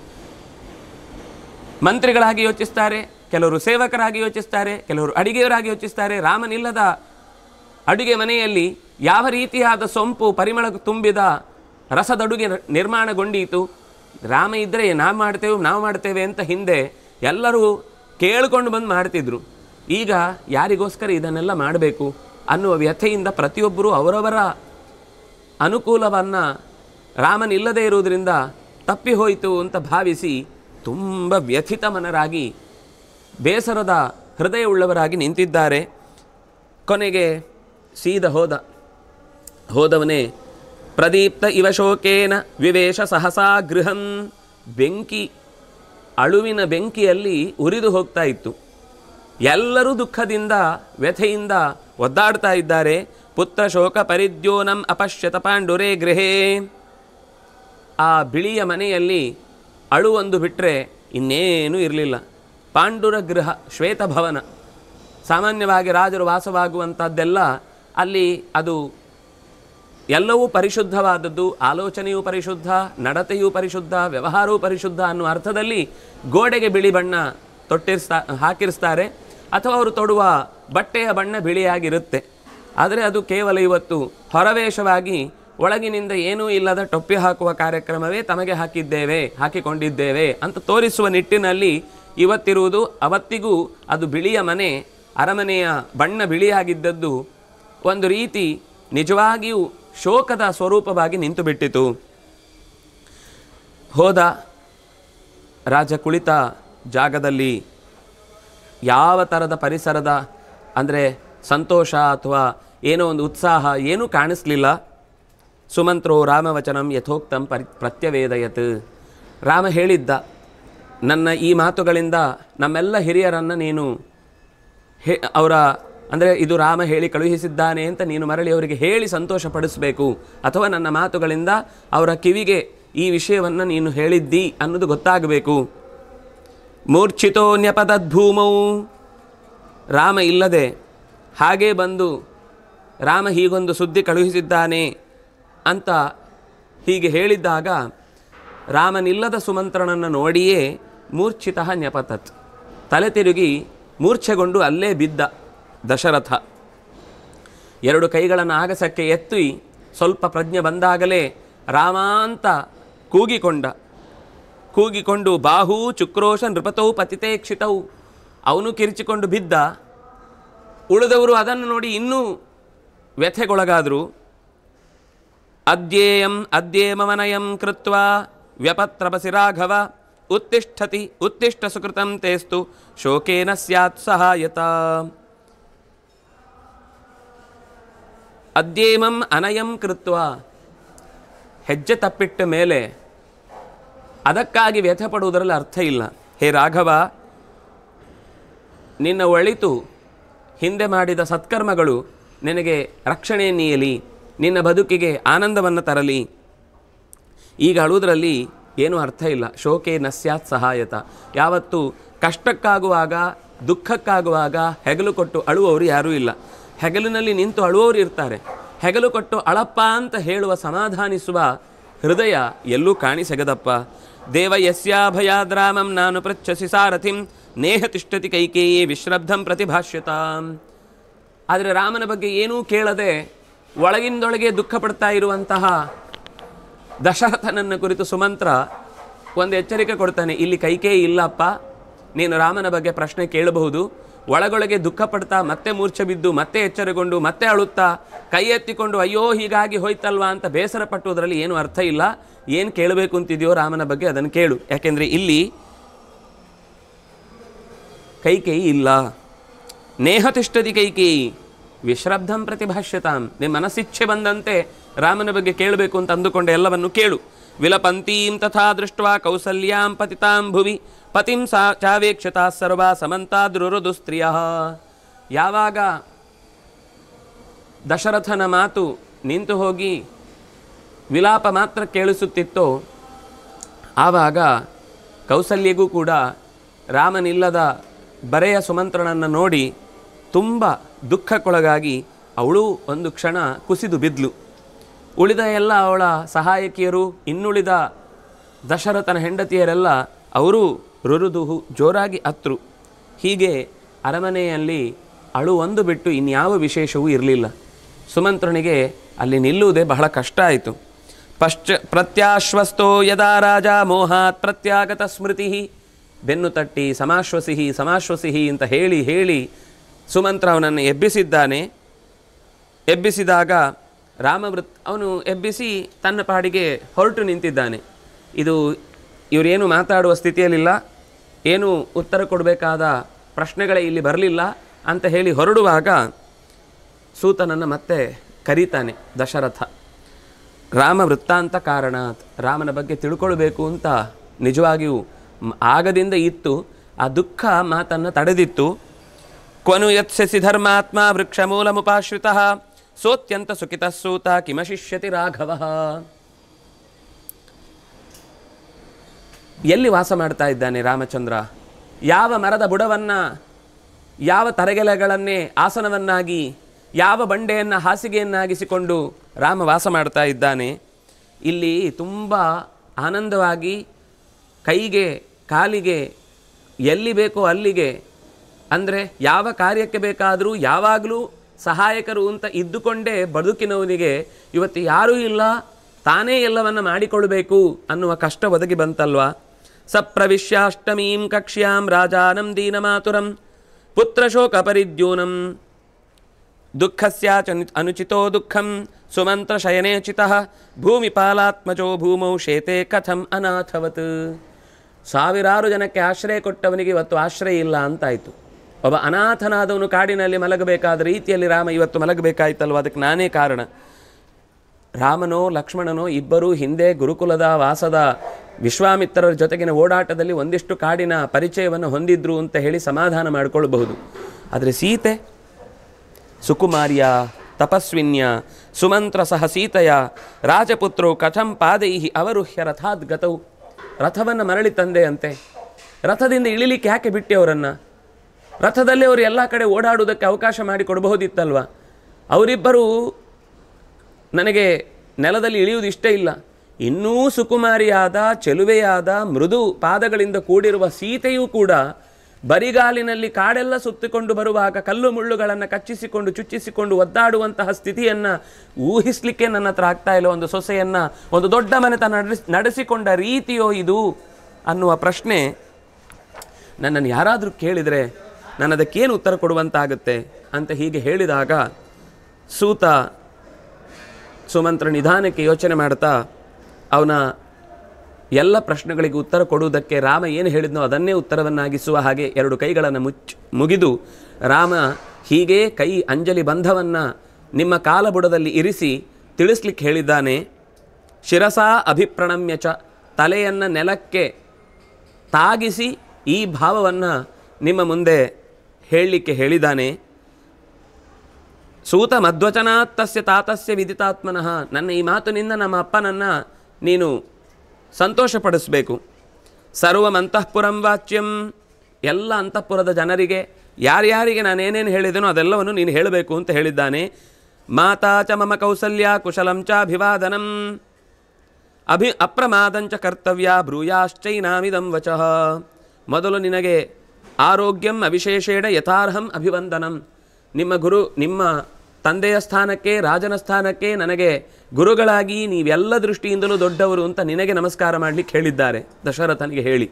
ಮಂತ್ರಿಗಳಾಗಿ ಯೋಚಿಸ್ತಾರೆ ಕೆಲವರು ಸೇವಕರಾಗಿ ಯೋಚಿಸ್ತಾರೆ ಕೆಲವರು ಅಡಿಗೆಯವರಾಗಿ ಯೋಚಿಸ್ತಾರೆ ರಾಮನಿಲ್ಲದ ಅಡುಗೆ ಮನೆಯಲ್ಲಿ ಯಾವ ರೀತಿಯಾದ ಸೊಂಪು ಪರಿಮಳ ತುಂಬಿದ ರಸದಡುಗೆ ನಿರ್ಮಾಣಗೊಂಡೀತು ರಾಮ ಇದ್ದರೆ ನಾವು ಮಾಡ್ತೇವೆ ನಾವು ಮಾಡ್ತೇವೆ ಅಂತ ಹಿಂದೆ ಎಲ್ಲರೂ ಕೇಳಿಕೊಂಡು ಬಂದು ಮಾಡ್ತಿದ್ರು ಈಗ ಯಾರಿಗೋಸ್ಕರ ಇದನ್ನೆಲ್ಲ ಮಾಡಬೇಕು ಅನ್ನುವ ವ್ಯಥೆಯಿಂದ ಪ್ರತಿಯೊಬ್ಬರೂ ಅವರವರ ಅನುಕೂಲವನ್ನು ರಾಮನಿಲ್ಲದೇ ಇರುವುದರಿಂದ ತಪ್ಪಿ ಹೋಯಿತು ಅಂತ ಭಾವಿಸಿ ತುಂಬ ವ್ಯಥಿತ ಮನರಾಗಿ ಬೇಸರದ ಹೃದಯವುಳ್ಳವರಾಗಿ ನಿಂತಿದ್ದಾರೆ ಕೊನೆಗೆ ಸೀದ ಹೋದ ಹೋದವನೇ ಪ್ರದೀಪ್ತ ಇವ ಶೋಕೇನ ವಿವೇಶ ಸಹಸಾ ಗೃಹಂ ಬೆಂಕಿ ಅಳುವಿನ ಬೆಂಕಿಯಲ್ಲಿ ಉರಿದು ಹೋಗ್ತಾ ಇತ್ತು ಎಲ್ಲರೂ ದುಃಖದಿಂದ ವ್ಯಥೆಯಿಂದ ಒದ್ದಾಡ್ತಾ ಇದ್ದಾರೆ ಪುತ್ರ ಶೋಕ ಪರಿದ್ಯೋನಂ ಅಪಶ್ಯತ ಪಾಂಡುರೇ ಗೃಹೇ ಆ ಬಿಳಿಯ ಮನೆಯಲ್ಲಿ ಅಳುವೊಂದು ಬಿಟ್ಟರೆ ಇನ್ನೇನೂ ಇರಲಿಲ್ಲ ಪಾಂಡುರ ಗೃಹ ಶ್ವೇತಭವನ ಸಾಮಾನ್ಯವಾಗಿ ರಾಜರು ವಾಸವಾಗುವಂಥದ್ದೆಲ್ಲ ಅಲ್ಲಿ ಅದು ಎಲ್ಲವೂ ಪರಿಶುದ್ಧವಾದದ್ದು ಆಲೋಚನೆಯೂ ಪರಿಶುದ್ಧ ನಡತೆಯೂ ಪರಿಶುದ್ಧ ವ್ಯವಹಾರವೂ ಪರಿಶುದ್ಧ ಅನ್ನುವ ಅರ್ಥದಲ್ಲಿ ಗೋಡೆಗೆ ಬಿಳಿ ಬಣ್ಣ ತೊಟ್ಟಿರ್ಸ್ತಾ ಹಾಕಿರಿಸ್ತಾರೆ ಅಥವಾ ಅವರು ತೊಡುವ ಬಟ್ಟೆಯ ಬಣ್ಣ ಬಿಳಿಯಾಗಿರುತ್ತೆ ಆದರೆ ಅದು ಕೇವಲ ಇವತ್ತು ಹೊರವೇಶವಾಗಿ ಒಳಗಿನಿಂದ ಏನೂ ಇಲ್ಲದ ಟೊಪ್ಪಿ ಹಾಕುವ ಕಾರ್ಯಕ್ರಮವೇ ತಮಗೆ ಹಾಕಿದ್ದೇವೆ ಹಾಕಿಕೊಂಡಿದ್ದೇವೆ ಅಂತ ತೋರಿಸುವ ನಿಟ್ಟಿನಲ್ಲಿ ಇವತ್ತಿರುವುದು ಅವತ್ತಿಗೂ ಅದು ಬಿಳಿಯ ಮನೆ ಅರಮನೆಯ ಬಣ್ಣ ಬಿಳಿಯಾಗಿದ್ದದ್ದು ಒಂದು ರೀತಿ ನಿಜವಾಗಿಯೂ ಶೋಕದ ಸ್ವರೂಪವಾಗಿ ನಿಂತು ಬಿಟ್ಟಿತು ಹೋದ ರಾಜ ಕುಳಿತ ಜಾಗದಲ್ಲಿ ಯಾವ ಥರದ ಪರಿಸರದ ಅಂದರೆ ಸಂತೋಷ ಅಥವಾ ಏನೋ ಒಂದು ಉತ್ಸಾಹ ಏನೂ ಕಾಣಿಸ್ಲಿಲ್ಲ ಸುಮಂತ್ರೋ ರಾಮವಚನಂ ಯಥೋಕ್ತಂ ಪರಿ ಪ್ರತ್ಯವೇದಯತ್ ರಾಮ ಹೇಳಿದ್ದ ನನ್ನ ಈ ಮಾತುಗಳಿಂದ ನಮ್ಮೆಲ್ಲ ಹಿರಿಯರನ್ನು ನೀನು ಹೇ ಅವರ ಅಂದರೆ ಇದು ರಾಮ ಹೇಳಿ ಕಳುಹಿಸಿದ್ದಾನೆ ಅಂತ ನೀನು ಮರಳಿ ಅವರಿಗೆ ಹೇಳಿ ಸಂತೋಷ ಪಡಿಸಬೇಕು ಅಥವಾ ನನ್ನ ಮಾತುಗಳಿಂದ ಅವರ ಕಿವಿಗೆ ಈ ವಿಷಯವನ್ನು ನೀನು ಹೇಳಿದ್ದಿ ಅನ್ನೋದು ಗೊತ್ತಾಗಬೇಕು ಮೂರ್ಛಿತೋ ಭೂಮೌ ರಾಮ ಇಲ್ಲದೆ ಹಾಗೇ ಬಂದು ರಾಮ ಹೀಗೊಂದು ಸುದ್ದಿ ಕಳುಹಿಸಿದ್ದಾನೆ ಅಂತ ಹೀಗೆ ಹೇಳಿದ್ದಾಗ ರಾಮನಿಲ್ಲದ ಸುಮಂತ್ರನನ್ನು ನೋಡಿಯೇ ಮೂರ್ಛಿತ ನ್ಯಪತತ್ ತಲೆ ತಿರುಗಿ ಮೂರ್ಛೆಗೊಂಡು ಅಲ್ಲೇ ಬಿದ್ದ ದಶರಥ ಎರಡು ಕೈಗಳನ್ನು ಆಗಸಕ್ಕೆ ಎತ್ತಿ ಸ್ವಲ್ಪ ಪ್ರಜ್ಞೆ ಬಂದಾಗಲೇ ರಾಮಾಂತ ಕೂಗಿಕೊಂಡ ಕೂಗಿಕೊಂಡು ಬಾಹು ಚುಕ್ರೋಶ ನೃಪತೌ ಪತಿತೇ ಕ್ಷಿತವು ಅವನು ಕಿರಿಚಿಕೊಂಡು ಬಿದ್ದ ಉಳಿದವರು ಅದನ್ನು ನೋಡಿ ಇನ್ನೂ ವ್ಯಥೆಗೊಳಗಾದರು ಅದ್ಯೇಯಂ ಅದ್ಯೇಮವನಯಂ ಕೃತ್ವ ವ್ಯಪತ್ರಪಸಿ ರಾಘವ ಉತ್ತಿಷ್ಠತಿ ಉತ್ತಿಷ್ಠ ಸುಕೃತಂ ತೇಸ್ತು ಶೋಕೇನ ಸ್ಯಾತ್ ಸಹಾಯತ ಅದ್ಯೇಮಂ ಅನಯಂ ಕೃತ್ವ ಹೆಜ್ಜೆ ತಪ್ಪಿಟ್ಟ ಮೇಲೆ ಅದಕ್ಕಾಗಿ ವ್ಯಥೆ ಪಡುವುದರಲ್ಲಿ ಅರ್ಥ ಇಲ್ಲ ಹೇ ರಾಘವ ನಿನ್ನ ಒಳಿತು ಹಿಂದೆ ಮಾಡಿದ ಸತ್ಕರ್ಮಗಳು ನಿನಗೆ ರಕ್ಷಣೆ ನೀಯಲಿ ನಿನ್ನ ಬದುಕಿಗೆ ಆನಂದವನ್ನು ತರಲಿ ಈಗ ಅಳುವುದರಲ್ಲಿ ಏನೂ ಅರ್ಥ ಇಲ್ಲ ಶೋಕೆ ನಸ್ಯಾತ್ ಸಹಾಯತ ಯಾವತ್ತು ಕಷ್ಟಕ್ಕಾಗುವಾಗ ದುಃಖಕ್ಕಾಗುವಾಗ ಹೆಗಲು ಕೊಟ್ಟು ಅಳುವವರು ಯಾರೂ ಇಲ್ಲ ಹೆಗಲಿನಲ್ಲಿ ನಿಂತು ಅಳುವವರು ಇರ್ತಾರೆ ಹೆಗಲು ಕೊಟ್ಟು ಅಳಪ್ಪ ಅಂತ ಹೇಳುವ ಸಮಾಧಾನಿಸುವ ಹೃದಯ ಎಲ್ಲೂ ಕಾಣಿಸಗದಪ್ಪ ದೇವ ಯಸ್ಯಾಭಯಾದ್ರಾಮಂ ನಾನು ಪ್ರಚ್ಛಸಿ ಸಾರಥಿಂ ನೇಹ ತಿಷ್ಟತಿ ಕೈಕೇಯಿ ವಿಶ್ರಬ್ಧಂ ಪ್ರತಿಭಾಷ್ಯತಾಂ ಆದರೆ ರಾಮನ ಬಗ್ಗೆ ಏನೂ ಕೇಳದೆ ಒಳಗಿಂದೊಳಗೆ ದುಃಖ ಪಡ್ತಾ ಇರುವಂತಹ ದಶರಥನನ್ನು ಕುರಿತು ಸುಮಂತ್ರ ಒಂದು ಎಚ್ಚರಿಕೆ ಕೊಡ್ತಾನೆ ಇಲ್ಲಿ ಕೈಕೇಯಿ ಇಲ್ಲಪ್ಪ ನೀನು ರಾಮನ ಬಗ್ಗೆ ಪ್ರಶ್ನೆ ಕೇಳಬಹುದು ಒಳಗೊಳಗೆ ದುಃಖ ಪಡ್ತಾ ಮತ್ತೆ ಮೂರ್ಛೆ ಬಿದ್ದು ಮತ್ತೆ ಎಚ್ಚರಗೊಂಡು ಮತ್ತೆ ಅಳುತ್ತಾ ಕೈ ಎತ್ತಿಕೊಂಡು ಅಯ್ಯೋ ಹೀಗಾಗಿ ಹೋಯ್ತಲ್ವಾ ಅಂತ ಬೇಸರ ಪಟ್ಟುವುದರಲ್ಲಿ ಏನು ಅರ್ಥ ಇಲ್ಲ ಏನು ಕೇಳಬೇಕು ಅಂತಿದೆಯೋ ರಾಮನ ಬಗ್ಗೆ ಅದನ್ನು ಕೇಳು ಯಾಕೆಂದರೆ ಇಲ್ಲಿ ಕೈಕೇಯಿ ಇಲ್ಲ ನೇಹತಿಷ್ಠದಿ ಕೈಕೇಯಿ ವಿಶ್ರಬ್ಧಂ ಪ್ರತಿಭಾಷ್ಯತಾಂ ನಿಮ್ಮ ಮನಸ್ಸಿಚ್ಛೆ ಬಂದಂತೆ ರಾಮನ ಬಗ್ಗೆ ಕೇಳಬೇಕು ಅಂತ ಅಂದುಕೊಂಡೆ ಎಲ್ಲವನ್ನು ಕೇಳು ವಿಲಪಂತೀಂ ತಥಾ ದೃಷ್ಟ ಕೌಸಲ್ಯಾಂ ಪತಿತಾಂ ಭುವಿ ಪತಿಂ ಸಾ ಚಾವೇಕ್ಷತಾ ಸರ್ವ ಸಮಂತಾದ್ರುರುದು ಸ್ತ್ರೀಯ ಯಾವಾಗ ದಶರಥನ ಮಾತು ನಿಂತು ಹೋಗಿ ವಿಲಾಪ ಮಾತ್ರ ಕೇಳಿಸುತ್ತಿತ್ತೋ ಆವಾಗ ಕೌಸಲ್ಯಗೂ ಕೂಡ ರಾಮನಿಲ್ಲದ ಬರೆಯ ಸುಮಂತ್ರನನ್ನು ನೋಡಿ ತುಂಬ ದುಃಖಕ್ಕೊಳಗಾಗಿ ಅವಳು ಒಂದು ಕ್ಷಣ ಕುಸಿದು ಬಿದ್ಲು ಉಳಿದ ಎಲ್ಲ ಅವಳ ಸಹಾಯಕಿಯರು ಇನ್ನುಳಿದ ದಶರಥನ ಹೆಂಡತಿಯರೆಲ್ಲ ಅವರೂ ರುರುದುಹು ಜೋರಾಗಿ ಅತ್ರು ಹೀಗೆ ಅರಮನೆಯಲ್ಲಿ ಅಳು ಒಂದು ಬಿಟ್ಟು ಇನ್ಯಾವ ವಿಶೇಷವೂ ಇರಲಿಲ್ಲ ಸುಮಂತ್ರನಿಗೆ ಅಲ್ಲಿ ನಿಲ್ಲುವುದೇ ಬಹಳ ಕಷ್ಟ ಆಯಿತು ಪಶ್ಚ ಪ್ರತ್ಯಾಶ್ವಸ್ತೋ ಯದಾ ರಾಜ ಮೋಹಾತ್ ಪ್ರತ್ಯಾಗತ ಸ್ಮೃತಿ ಬೆನ್ನು ತಟ್ಟಿ ಸಮಾಶ್ವಸಿಹಿ ಸಮಾಶ್ವಸಿಹಿ ಅಂತ ಹೇಳಿ ಹೇಳಿ ಸುಮಂತ್ರ ಅವನನ್ನು ಎಬ್ಬಿಸಿದ್ದಾನೆ ಎಬ್ಬಿಸಿದಾಗ ರಾಮವೃತ್ ಅವನು ಎಬ್ಬಿಸಿ ತನ್ನ ಪಾಡಿಗೆ ಹೊರಟು ನಿಂತಿದ್ದಾನೆ ಇದು ಇವರೇನು ಮಾತಾಡುವ ಸ್ಥಿತಿಯಲ್ಲಿಲ್ಲ ಏನು ಉತ್ತರ ಕೊಡಬೇಕಾದ ಪ್ರಶ್ನೆಗಳೇ ಇಲ್ಲಿ ಬರಲಿಲ್ಲ ಅಂತ ಹೇಳಿ ಹೊರಡುವಾಗ ಸೂತನನ್ನು ಮತ್ತೆ ಕರೀತಾನೆ ದಶರಥ ರಾಮ ವೃತ್ತಾಂತ ಕಾರಣ ರಾಮನ ಬಗ್ಗೆ ತಿಳ್ಕೊಳ್ಬೇಕು ಅಂತ ನಿಜವಾಗಿಯೂ ಆಗದಿಂದ ಇತ್ತು ಆ ದುಃಖ ಮಾತನ್ನು ತಡೆದಿತ್ತು ಕ್ವನು ಯತ್ಸಸಿ ಧರ್ಮಾತ್ಮ ವೃಕ್ಷ ಮೂಲಮುಪಾಶ್ರಿತ ಸೋತ್ಯಂತ ಸುಖಿತ ಸೂತ ಕಿಮಶಿಷ್ಯತಿ ರಾಘವ ಎಲ್ಲಿ ವಾಸ ಮಾಡ್ತಾ ಇದ್ದಾನೆ ರಾಮಚಂದ್ರ ಯಾವ ಮರದ ಬುಡವನ್ನು ಯಾವ ತರಗೆಲೆಗಳನ್ನೇ ಆಸನವನ್ನಾಗಿ ಯಾವ ಬಂಡೆಯನ್ನು ಹಾಸಿಗೆಯನ್ನಾಗಿಸಿಕೊಂಡು ರಾಮ ವಾಸ ಮಾಡ್ತಾ ಇದ್ದಾನೆ ಇಲ್ಲಿ ತುಂಬ ಆನಂದವಾಗಿ ಕೈಗೆ ಕಾಲಿಗೆ ಎಲ್ಲಿ ಬೇಕೋ ಅಲ್ಲಿಗೆ ಅಂದರೆ ಯಾವ ಕಾರ್ಯಕ್ಕೆ ಬೇಕಾದರೂ ಯಾವಾಗಲೂ ಸಹಾಯಕರು ಅಂತ ಇದ್ದುಕೊಂಡೇ ಬದುಕಿನವನಿಗೆ ಇವತ್ತು ಯಾರೂ ಇಲ್ಲ ತಾನೇ ಎಲ್ಲವನ್ನು ಮಾಡಿಕೊಳ್ಳಬೇಕು ಅನ್ನುವ ಕಷ್ಟ ಒದಗಿ ಬಂತಲ್ವಾ ಸಪ್ರವಿಶ್ಯಾಷ್ಟಮೀಂ ಕಕ್ಷ್ಯಾಂ ರಾಜಾನಂ ದೀನಮಾತುರಂ ಪುತ್ರಶೋಕಪರಿದ್ಯೂನಂ ದುಃಖಸ್ಯಾಚ ಅನುಚಿತೋ ದುಃಖಂ ಸುಮಂತ್ರಶಯನೇ ಭೂಮಿ ಭೂಮಿಪಾಲಾತ್ಮಜೋ ಭೂಮೌ ಶೇತೆ ಕಥಂ ಅನಾಥವತ್ ಸಾವಿರಾರು ಜನಕ್ಕೆ ಆಶ್ರಯ ಕೊಟ್ಟವನಿಗೆ ಇವತ್ತು ಆಶ್ರಯ ಇಲ್ಲ ಅಂತಾಯಿತು ಒಬ್ಬ ಅನಾಥನಾದವನು ಕಾಡಿನಲ್ಲಿ ಮಲಗಬೇಕಾದ ರೀತಿಯಲ್ಲಿ ರಾಮ ಇವತ್ತು ಮಲಗಬೇಕಾಯ್ತಲ್ವ ಅದಕ್ಕೆ ನಾನೇ ಕಾರಣ ರಾಮನೋ ಲಕ್ಷ್ಮಣನೋ ಇಬ್ಬರೂ ಹಿಂದೆ ಗುರುಕುಲದ ವಾಸದ ವಿಶ್ವಾಮಿತ್ರರ ಜೊತೆಗಿನ ಓಡಾಟದಲ್ಲಿ ಒಂದಿಷ್ಟು ಕಾಡಿನ ಪರಿಚಯವನ್ನು ಹೊಂದಿದ್ರು ಅಂತ ಹೇಳಿ ಸಮಾಧಾನ ಮಾಡಿಕೊಳ್ಳಬಹುದು ಆದರೆ ಸೀತೆ ಸುಕುಮಾರ್ಯ ತಪಸ್ವಿನ್ಯ ಸುಮಂತ್ರ ಸಹ ಸೀತೆಯ ರಾಜಪುತ್ರೋ ಕಥಂ ಪಾದೈಹಿ ಅವರುಹ್ಯ ರಥಾದ್ ಗತವು ರಥವನ್ನು ಮರಳಿ ತಂದೆ ಅಂತೆ ರಥದಿಂದ ಇಳಿಲಿಕ್ಕೆ ಯಾಕೆ ಬಿಟ್ಟೆ ಅವರನ್ನು ರಥದಲ್ಲೇ ಅವರು ಎಲ್ಲ ಕಡೆ ಓಡಾಡುವುದಕ್ಕೆ ಅವಕಾಶ ಮಾಡಿಕೊಡಬಹುದಿತ್ತಲ್ವ ಅವರಿಬ್ಬರೂ ನನಗೆ ನೆಲದಲ್ಲಿ ಇಳಿಯುವುದು ಇಷ್ಟ ಇಲ್ಲ ಇನ್ನೂ ಸುಕುಮಾರಿಯಾದ ಚೆಲುವೆಯಾದ ಮೃದು ಪಾದಗಳಿಂದ ಕೂಡಿರುವ ಸೀತೆಯೂ ಕೂಡ ಬರಿಗಾಲಿನಲ್ಲಿ ಕಾಡೆಲ್ಲ ಸುತ್ತಿಕೊಂಡು ಬರುವಾಗ ಕಲ್ಲು ಮುಳ್ಳುಗಳನ್ನು ಕಚ್ಚಿಸಿಕೊಂಡು ಚುಚ್ಚಿಸಿಕೊಂಡು ಒದ್ದಾಡುವಂತಹ ಸ್ಥಿತಿಯನ್ನು ಊಹಿಸಲಿಕ್ಕೆ ನನ್ನ ಹತ್ರ ಆಗ್ತಾ ಇಲ್ಲ ಒಂದು ಸೊಸೆಯನ್ನು ಒಂದು ದೊಡ್ಡ ಮನೆತನ ನಡೆಸಿ ನಡೆಸಿಕೊಂಡ ರೀತಿಯೋ ಇದು ಅನ್ನುವ ಪ್ರಶ್ನೆ ನನ್ನನ್ನು ಯಾರಾದರೂ ಕೇಳಿದರೆ ನಾನು ಉತ್ತರ ಕೊಡುವಂತಾಗುತ್ತೆ ಅಂತ ಹೀಗೆ ಹೇಳಿದಾಗ ಸೂತ ಸುಮಂತ್ರ ನಿಧಾನಕ್ಕೆ ಯೋಚನೆ ಮಾಡ್ತಾ ಅವನ ಎಲ್ಲ ಪ್ರಶ್ನೆಗಳಿಗೆ ಉತ್ತರ ಕೊಡುವುದಕ್ಕೆ ರಾಮ ಏನು ಹೇಳಿದ್ನೋ ಅದನ್ನೇ ಉತ್ತರವನ್ನಾಗಿಸುವ ಹಾಗೆ ಎರಡು ಕೈಗಳನ್ನು ಮುಚ್ಚ ಮುಗಿದು ರಾಮ ಹೀಗೆ ಕೈ ಅಂಜಲಿ ಬಂಧವನ್ನು ನಿಮ್ಮ ಕಾಲಬುಡದಲ್ಲಿ ಇರಿಸಿ ತಿಳಿಸ್ಲಿಕ್ಕೆ ಹೇಳಿದ್ದಾನೆ ಶಿರಸಾ ಅಭಿಪ್ರಣಮ್ಯ ಚ ತಲೆಯನ್ನು ನೆಲಕ್ಕೆ ತಾಗಿಸಿ ಈ ಭಾವವನ್ನು ನಿಮ್ಮ ಮುಂದೆ ಹೇಳಲಿಕ್ಕೆ ಹೇಳಿದ್ದಾನೆ ಸೂತ ಮಧ್ವಚನಾತ್ತಸ್ಯ ತಾತಸ್ಯ ವಿದಿತಾತ್ಮನಃ ನನ್ನ ಈ ಮಾತಿನಿಂದ ನಮ್ಮ ಅಪ್ಪನನ್ನು ನೀನು ಸಂತೋಷಪಡಿಸಬೇಕು ಸರ್ವಂ ಅಂತಃಪುರಂ ವಾಚ್ಯಂ ಎಲ್ಲ ಅಂತಃಪುರದ ಜನರಿಗೆ ಯಾರ್ಯಾರಿಗೆ ನಾನೇನೇನು ಹೇಳಿದೆನೋ ಅದೆಲ್ಲವನ್ನು ನೀನು ಹೇಳಬೇಕು ಅಂತ ಹೇಳಿದ್ದಾನೆ ಮಾತಾ ಚ ಮಮ ಕೌಸಲ್ಯ ಅಭಿವಾದನಂ ಅಭಿ ಅಪ್ರಮಾದಂಚ ಕರ್ತವ್ಯ ಭ್ರೂಯಾಶ್ಚೈನಾಮಿದಂ ವಚಃ ಮೊದಲು ನಿನಗೆ ಆರೋಗ್ಯಂ ಅವಿಶೇಷೇಣ ಯಥಾರ್ಹಂ ಅಭಿವಂದನಂ ನಿಮ್ಮ ಗುರು ನಿಮ್ಮ ತಂದೆಯ ಸ್ಥಾನಕ್ಕೆ ರಾಜನ ಸ್ಥಾನಕ್ಕೆ ನನಗೆ ಗುರುಗಳಾಗಿ ನೀವೆಲ್ಲ ದೃಷ್ಟಿಯಿಂದಲೂ ದೊಡ್ಡವರು ಅಂತ ನಿನಗೆ ನಮಸ್ಕಾರ ಮಾಡಲಿಕ್ಕೆ ಹೇಳಿದ್ದಾರೆ ದಶರಥನಿಗೆ ಹೇಳಿ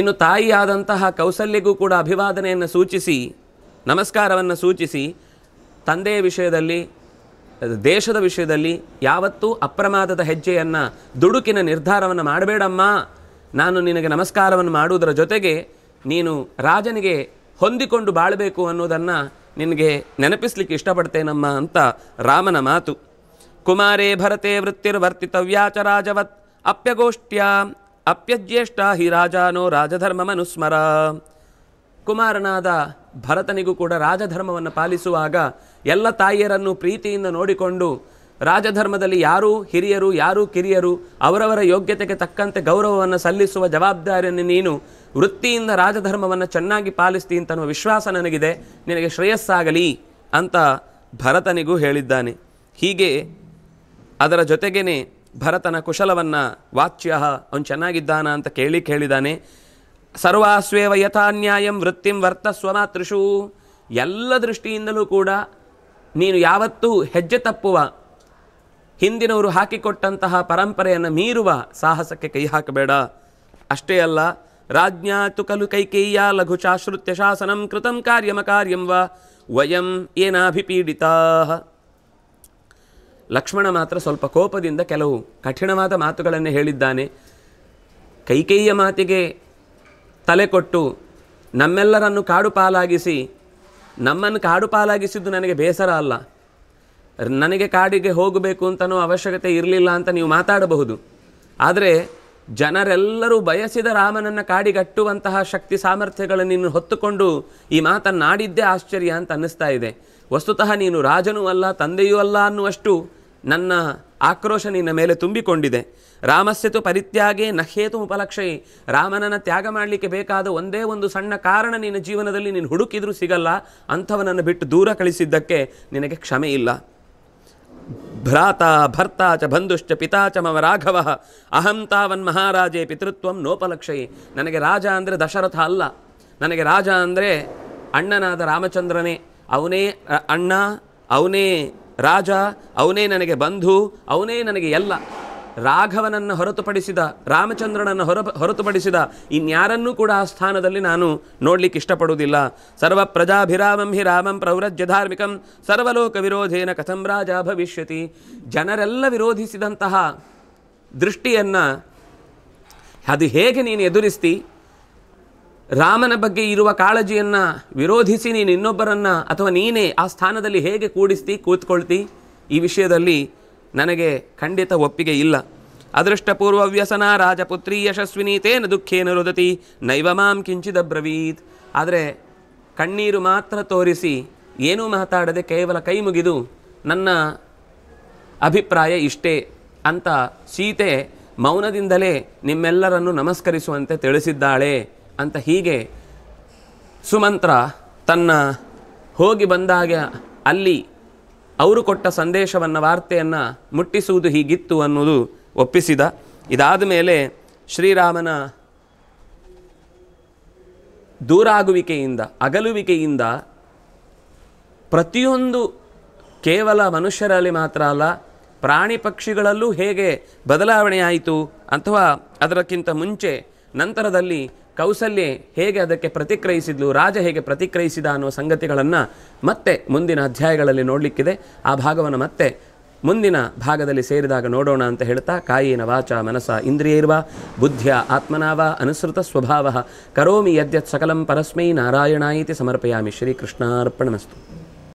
ಇನ್ನು ತಾಯಿಯಾದಂತಹ ಕೌಸಲ್ಯಗೂ ಕೂಡ ಅಭಿವಾದನೆಯನ್ನು ಸೂಚಿಸಿ ನಮಸ್ಕಾರವನ್ನು ಸೂಚಿಸಿ ತಂದೆಯ ವಿಷಯದಲ್ಲಿ ದೇಶದ ವಿಷಯದಲ್ಲಿ ಯಾವತ್ತೂ ಅಪ್ರಮಾದದ ಹೆಜ್ಜೆಯನ್ನು ದುಡುಕಿನ ನಿರ್ಧಾರವನ್ನು ಮಾಡಬೇಡಮ್ಮ ನಾನು ನಿನಗೆ ನಮಸ್ಕಾರವನ್ನು ಮಾಡುವುದರ ಜೊತೆಗೆ ನೀನು ರಾಜನಿಗೆ ಹೊಂದಿಕೊಂಡು ಬಾಳಬೇಕು ಅನ್ನೋದನ್ನು ನಿನಗೆ ನೆನಪಿಸ್ಲಿಕ್ಕೆ ಇಷ್ಟಪಡ್ತೇನಮ್ಮ ಅಂತ ರಾಮನ ಮಾತು ಕುಮಾರೇ ಭರತೆ ರಾಜವತ್ ಅಪ್ಯಗೋಷ್ಠ್ಯ ಅಪ್ಯಜ್ಯೇಷ್ಠ ಹಿ ರಾಜಾನೋ ಮನುಸ್ಮರ ಕುಮಾರನಾದ ಭರತನಿಗೂ ಕೂಡ ರಾಜಧರ್ಮವನ್ನು ಪಾಲಿಸುವಾಗ ಎಲ್ಲ ತಾಯಿಯರನ್ನು ಪ್ರೀತಿಯಿಂದ ನೋಡಿಕೊಂಡು ರಾಜಧರ್ಮದಲ್ಲಿ ಯಾರೂ ಹಿರಿಯರು ಯಾರೂ ಕಿರಿಯರು ಅವರವರ ಯೋಗ್ಯತೆಗೆ ತಕ್ಕಂತೆ ಗೌರವವನ್ನು ಸಲ್ಲಿಸುವ ಜವಾಬ್ದಾರಿಯನ್ನು ನೀನು ವೃತ್ತಿಯಿಂದ ರಾಜಧರ್ಮವನ್ನು ಚೆನ್ನಾಗಿ ಪಾಲಿಸ್ತೀನಿ ಅಂತ ವಿಶ್ವಾಸ ನನಗಿದೆ ನಿನಗೆ ಶ್ರೇಯಸ್ಸಾಗಲಿ ಅಂತ ಭರತನಿಗೂ ಹೇಳಿದ್ದಾನೆ ಹೀಗೆ ಅದರ ಜೊತೆಗೇ ಭರತನ ಕುಶಲವನ್ನು ವಾಚ್ಯ ಅವನು ಚೆನ್ನಾಗಿದ್ದಾನ ಅಂತ ಕೇಳಿ ಕೇಳಿದಾನೆ ಸರ್ವಾಸ್ವೇವ ಯಥಾನ್ಯಾಯಂ ವೃತ್ತಿಂ ವರ್ತಸ್ವ ವರ್ತ ಎಲ್ಲ ದೃಷ್ಟಿಯಿಂದಲೂ ಕೂಡ ನೀನು ಯಾವತ್ತೂ ಹೆಜ್ಜೆ ತಪ್ಪುವ ಹಿಂದಿನವರು ಹಾಕಿಕೊಟ್ಟಂತಹ ಪರಂಪರೆಯನ್ನು ಮೀರುವ ಸಾಹಸಕ್ಕೆ ಕೈ ಹಾಕಬೇಡ ಅಷ್ಟೇ ಅಲ್ಲ राज्ञा तु ಲಘು कैकेय्या ಶಾಸನ ಕೃತ ಕಾರ್ಯಮ ವಾ ವಯಂ ಏನಾಭಿಪೀಡಿತ ಲಕ್ಷ್ಮಣ ಮಾತ್ರ ಸ್ವಲ್ಪ ಕೋಪದಿಂದ ಕೆಲವು ಕಠಿಣವಾದ ಮಾತುಗಳನ್ನು ಹೇಳಿದ್ದಾನೆ ಕೈಕೇಯ ಮಾತಿಗೆ ತಲೆ ಕೊಟ್ಟು ನಮ್ಮೆಲ್ಲರನ್ನು ಕಾಡುಪಾಲಾಗಿಸಿ ನಮ್ಮನ್ನು ಕಾಡುಪಾಲಾಗಿಸಿದ್ದು ನನಗೆ ಬೇಸರ ಅಲ್ಲ ನನಗೆ ಕಾಡಿಗೆ ಹೋಗಬೇಕು ಅಂತನೋ ಅವಶ್ಯಕತೆ ಇರಲಿಲ್ಲ ಅಂತ ನೀವು ಮಾತಾಡಬಹುದು ಆದರೆ ಜನರೆಲ್ಲರೂ ಬಯಸಿದ ರಾಮನನ್ನು ಕಾಡಿಗಟ್ಟುವಂತಹ ಶಕ್ತಿ ಸಾಮರ್ಥ್ಯಗಳನ್ನು ನೀನು ಹೊತ್ತುಕೊಂಡು ಈ ಮಾತನ್ನಾಡಿದ್ದೇ ಆಶ್ಚರ್ಯ ಅಂತ ಅನ್ನಿಸ್ತಾ ಇದೆ ವಸ್ತುತಃ ನೀನು ರಾಜನೂ ಅಲ್ಲ ತಂದೆಯೂ ಅಲ್ಲ ಅನ್ನುವಷ್ಟು ನನ್ನ ಆಕ್ರೋಶ ನಿನ್ನ ಮೇಲೆ ತುಂಬಿಕೊಂಡಿದೆ ರಾಮಸ್ಯತು ಪರಿತ್ಯಾಗೇ ನಹೇತು ಉಪಲಕ್ಷೈ ರಾಮನನ್ನು ತ್ಯಾಗ ಮಾಡಲಿಕ್ಕೆ ಬೇಕಾದ ಒಂದೇ ಒಂದು ಸಣ್ಣ ಕಾರಣ ನಿನ್ನ ಜೀವನದಲ್ಲಿ ನೀನು ಹುಡುಕಿದರೂ ಸಿಗಲ್ಲ ಅಂಥವನನ್ನು ಬಿಟ್ಟು ದೂರ ಕಳಿಸಿದ್ದಕ್ಕೆ ನಿನಗೆ ಕ್ಷಮೆ ಇಲ್ಲ ಭ್ರಾತ ಭರ್ತಾ ಚ ಬಂಧುಶ್ಚ ಪಿತಾ ಚ ಮಮ ರಾಘವ ಅಹಂ ತಾವನ್ ಮಹಾರಾಜೇ ಪಿತೃತ್ವಂ ನೋಪಲಕ್ಷಯಿ ನನಗೆ ರಾಜ ಅಂದರೆ ದಶರಥ ಅಲ್ಲ ನನಗೆ ರಾಜ ಅಂದರೆ ಅಣ್ಣನಾದ ರಾಮಚಂದ್ರನೇ ಅವನೇ ಅಣ್ಣ ಅವನೇ ರಾಜ ಅವನೇ ನನಗೆ ಬಂಧು ಅವನೇ ನನಗೆ ಎಲ್ಲ ರಾಘವನನ್ನು ಹೊರತುಪಡಿಸಿದ ರಾಮಚಂದ್ರನನ್ನು ಹೊರ ಹೊರತುಪಡಿಸಿದ ಇನ್ಯಾರನ್ನೂ ಕೂಡ ಆ ಸ್ಥಾನದಲ್ಲಿ ನಾನು ನೋಡಲಿಕ್ಕೆ ಇಷ್ಟಪಡುವುದಿಲ್ಲ ಸರ್ವ ಪ್ರಜಾಭಿರಾಮಂ ಹಿ ರಾಮಂ ಪ್ರವೃಜ್ಯ ಧಾರ್ಮಿಕಂ ಸರ್ವಲೋಕ ವಿರೋಧೇನ ಕಥಂ ರಾಜ ಭವಿಷ್ಯತಿ ಜನರೆಲ್ಲ ವಿರೋಧಿಸಿದಂತಹ ದೃಷ್ಟಿಯನ್ನು ಅದು ಹೇಗೆ ನೀನು ಎದುರಿಸ್ತಿ ರಾಮನ ಬಗ್ಗೆ ಇರುವ ಕಾಳಜಿಯನ್ನು ವಿರೋಧಿಸಿ ನೀನು ಇನ್ನೊಬ್ಬರನ್ನು ಅಥವಾ ನೀನೇ ಆ ಸ್ಥಾನದಲ್ಲಿ ಹೇಗೆ ಕೂಡಿಸ್ತಿ ಕೂತ್ಕೊಳ್ತಿ ಈ ವಿಷಯದಲ್ಲಿ ನನಗೆ ಖಂಡಿತ ಒಪ್ಪಿಗೆ ಇಲ್ಲ ಅದೃಷ್ಟಪೂರ್ವ ವ್ಯಸನ ರಾಜಪುತ್ರಿ ಯಶಸ್ವಿನಿ ತೇನ ದುಃಖೇನ ರುದತಿ ನೈವ ಮಾಂ ಕಿಂಚಿದ ಬ್ರವೀತ್ ಆದರೆ ಕಣ್ಣೀರು ಮಾತ್ರ ತೋರಿಸಿ ಏನೂ ಮಾತಾಡದೆ ಕೇವಲ ಕೈ ಮುಗಿದು ನನ್ನ ಅಭಿಪ್ರಾಯ ಇಷ್ಟೇ ಅಂತ ಸೀತೆ ಮೌನದಿಂದಲೇ ನಿಮ್ಮೆಲ್ಲರನ್ನು ನಮಸ್ಕರಿಸುವಂತೆ ತಿಳಿಸಿದ್ದಾಳೆ ಅಂತ ಹೀಗೆ ಸುಮಂತ್ರ ತನ್ನ ಹೋಗಿ ಬಂದಾಗ ಅಲ್ಲಿ ಅವರು ಕೊಟ್ಟ ಸಂದೇಶವನ್ನು ವಾರ್ತೆಯನ್ನು ಮುಟ್ಟಿಸುವುದು ಹೀಗಿತ್ತು ಅನ್ನೋದು ಒಪ್ಪಿಸಿದ ಇದಾದ ಮೇಲೆ ಶ್ರೀರಾಮನ ದೂರಾಗುವಿಕೆಯಿಂದ ಅಗಲುವಿಕೆಯಿಂದ ಪ್ರತಿಯೊಂದು ಕೇವಲ ಮನುಷ್ಯರಲ್ಲಿ ಮಾತ್ರ ಅಲ್ಲ ಪ್ರಾಣಿ ಪಕ್ಷಿಗಳಲ್ಲೂ ಹೇಗೆ ಬದಲಾವಣೆಯಾಯಿತು ಅಥವಾ ಅದಕ್ಕಿಂತ ಮುಂಚೆ ನಂತರದಲ್ಲಿ ಕೌಸಲ್ಯೆ ಹೇಗೆ ಅದಕ್ಕೆ ಪ್ರತಿಕ್ರಿಯಿಸಿದ್ಲು ರಾಜ ಹೇಗೆ ಪ್ರತಿಕ್ರಿಯಿಸಿದ ಅನ್ನೋ ಸಂಗತಿಗಳನ್ನು ಮತ್ತೆ ಮುಂದಿನ ಅಧ್ಯಾಯಗಳಲ್ಲಿ ನೋಡಲಿಕ್ಕಿದೆ ಆ ಭಾಗವನ್ನು ಮತ್ತೆ ಮುಂದಿನ ಭಾಗದಲ್ಲಿ ಸೇರಿದಾಗ ನೋಡೋಣ ಅಂತ ಹೇಳ್ತಾ ಕಾಯಿನ ವಾಚ ಮನಸ ಇರುವ ಬುದ್ಧಿಯ ಆತ್ಮನಾವ ಅನುಸೃತ ಸ್ವಭಾವ ಕರೋಮಿ ಯದ್ಯತ್ ಸಕಲಂ ಪರಸ್ಮೈ ನಾರಾಯಣಾಯಿತಿ ಸಮರ್ಪಯಾಮಿ ಶ್ರೀಕೃಷ್ಣಾರ್ಪಣಮಸ್ತು